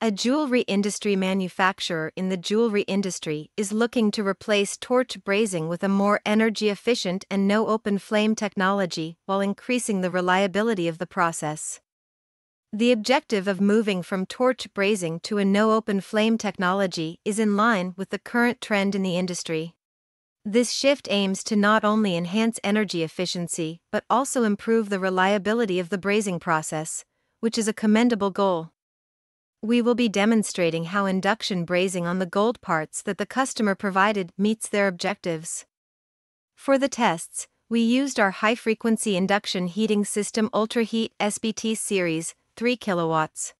A jewelry industry manufacturer in the jewelry industry is looking to replace torch brazing with a more energy efficient and no open flame technology while increasing the reliability of the process. The objective of moving from torch brazing to a no open flame technology is in line with the current trend in the industry. This shift aims to not only enhance energy efficiency but also improve the reliability of the brazing process, which is a commendable goal we will be demonstrating how induction brazing on the gold parts that the customer provided meets their objectives. For the tests, we used our high-frequency induction heating system UltraHeat SBT series, 3 kilowatts.